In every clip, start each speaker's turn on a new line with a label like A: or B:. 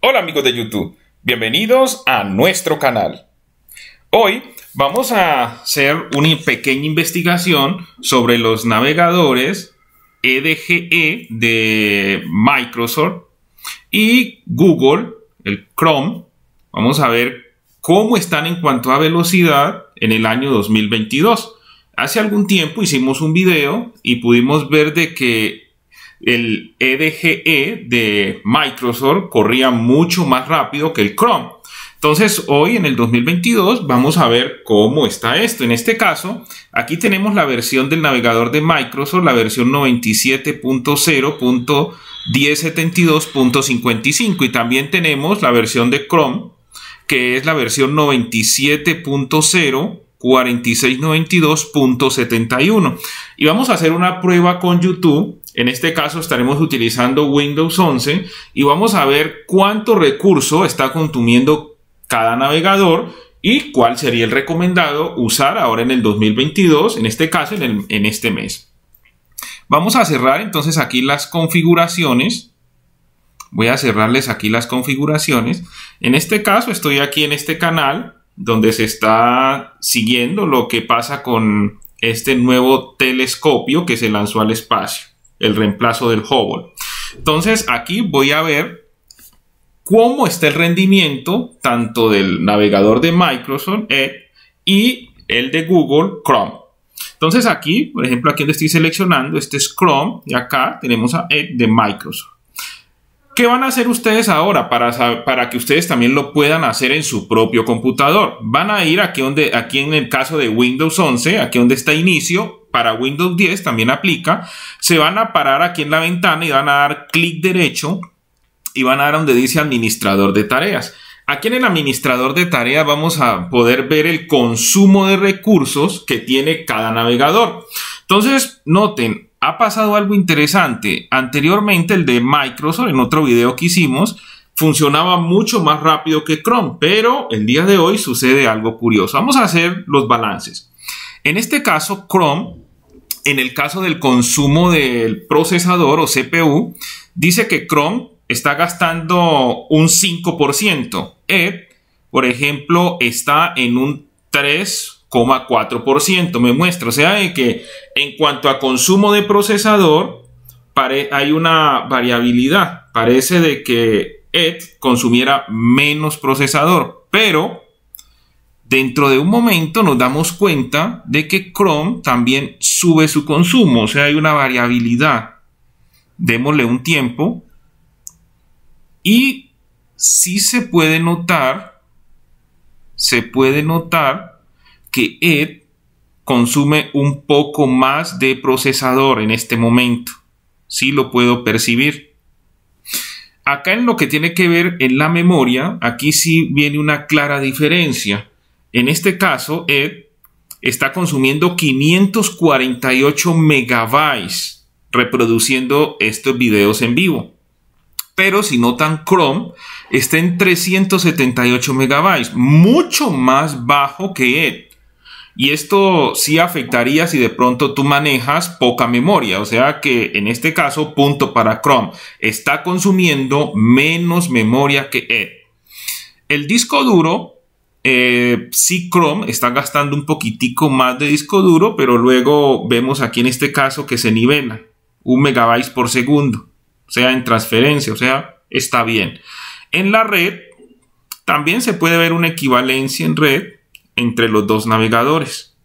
A: Hola amigos de YouTube, bienvenidos a nuestro canal. Hoy vamos a hacer una pequeña investigación sobre los navegadores EDGE e de Microsoft y Google, el Chrome. Vamos a ver cómo están en cuanto a velocidad en el año 2022. Hace algún tiempo hicimos un video y pudimos ver de que el EDGE e de Microsoft corría mucho más rápido que el Chrome. Entonces, hoy en el 2022 vamos a ver cómo está esto. En este caso, aquí tenemos la versión del navegador de Microsoft, la versión 97.0.1072.55 y también tenemos la versión de Chrome, que es la versión 97.0.4692.71. Y vamos a hacer una prueba con YouTube en este caso estaremos utilizando Windows 11 y vamos a ver cuánto recurso está consumiendo cada navegador y cuál sería el recomendado usar ahora en el 2022, en este caso en, en este mes. Vamos a cerrar entonces aquí las configuraciones. Voy a cerrarles aquí las configuraciones. En este caso estoy aquí en este canal donde se está siguiendo lo que pasa con este nuevo telescopio que se lanzó al espacio el reemplazo del Hubble. Entonces aquí voy a ver cómo está el rendimiento tanto del navegador de Microsoft Edge eh, y el de Google Chrome. Entonces aquí, por ejemplo, aquí donde estoy seleccionando, este es Chrome y acá tenemos a Edge de Microsoft. ¿Qué van a hacer ustedes ahora para, para, que ustedes también lo puedan hacer en su propio computador? Van a ir aquí, donde, aquí en el caso de Windows 11, aquí donde está inicio, para Windows 10 también aplica, se van a parar aquí en la ventana y van a dar clic derecho y van a dar donde dice administrador de tareas. Aquí en el administrador de tareas vamos a poder ver el consumo de recursos que tiene cada navegador. Entonces, noten, ha pasado algo interesante. Anteriormente el de Microsoft, en otro video que hicimos, funcionaba mucho más rápido que Chrome, pero el día de hoy sucede algo curioso. Vamos a hacer los balances. En este caso, Chrome, en el caso del consumo del procesador o CPU, dice que Chrome está gastando un 5%. Ed, por ejemplo, está en un 3,4%, me muestra. O sea, que en cuanto a consumo de procesador, hay una variabilidad. Parece de que Ed consumiera menos procesador, pero dentro de un momento nos damos cuenta de que Chrome también sube su consumo, o sea, hay una variabilidad. Démosle un tiempo y si sí se puede notar, se puede notar que Ed consume un poco más de procesador en este momento. Sí lo puedo percibir. Acá en lo que tiene que ver en la memoria, aquí sí viene una clara diferencia en este caso, Ed está consumiendo 548 megabytes reproduciendo estos videos en vivo. Pero si notan, Chrome está en 378 megabytes, mucho más bajo que Ed. Y esto sí afectaría si de pronto tú manejas poca memoria. O sea que en este caso, punto para Chrome. Está consumiendo menos memoria que Ed. El disco duro eh, sí, Chrome está gastando un poquitico más de disco duro, pero luego vemos aquí en este caso que se nivela un megabyte por segundo, o sea, en transferencia, o sea, está bien. En la red también se puede ver una equivalencia en red entre los dos navegadores.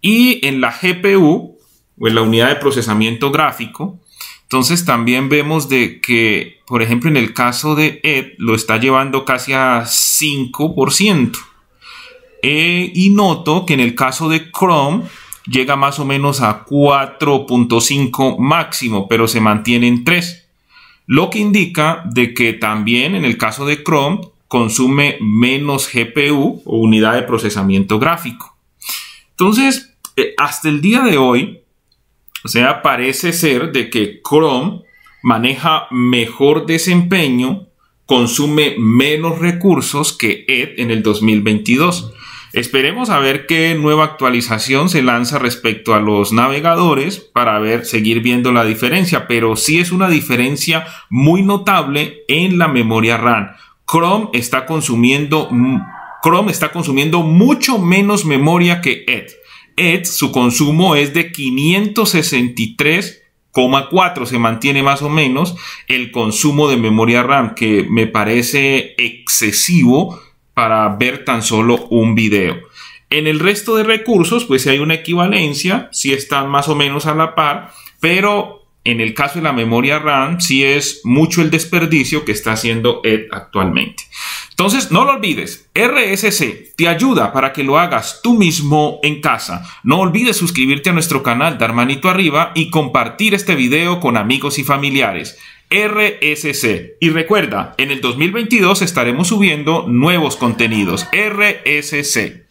A: Y en la GPU, o en la unidad de procesamiento gráfico, entonces también vemos de que, por ejemplo, en el caso de Ed, lo está llevando casi a 5%. Eh, y noto que en el caso de Chrome llega más o menos a 4.5 máximo, pero se mantiene en 3. Lo que indica de que también en el caso de Chrome consume menos GPU o unidad de procesamiento gráfico. Entonces, eh, hasta el día de hoy, o sea, parece ser de que Chrome maneja mejor desempeño, consume menos recursos que Ed en el 2022. Esperemos a ver qué nueva actualización se lanza respecto a los navegadores para ver, seguir viendo la diferencia, pero sí es una diferencia muy notable en la memoria RAM. Chrome está consumiendo, Chrome está consumiendo mucho menos memoria que Ed su consumo es de 563,4, se mantiene más o menos el consumo de memoria RAM, que me parece excesivo para ver tan solo un video. En el resto de recursos, pues si hay una equivalencia, si están más o menos a la par, pero en el caso de la memoria RAM, si es mucho el desperdicio que está haciendo Ed actualmente. Entonces, no lo olvides, RSC te ayuda para que lo hagas tú mismo en casa. No olvides suscribirte a nuestro canal, dar manito arriba y compartir este video con amigos y familiares. RSC. Y recuerda, en el 2022 estaremos subiendo nuevos contenidos. RSC.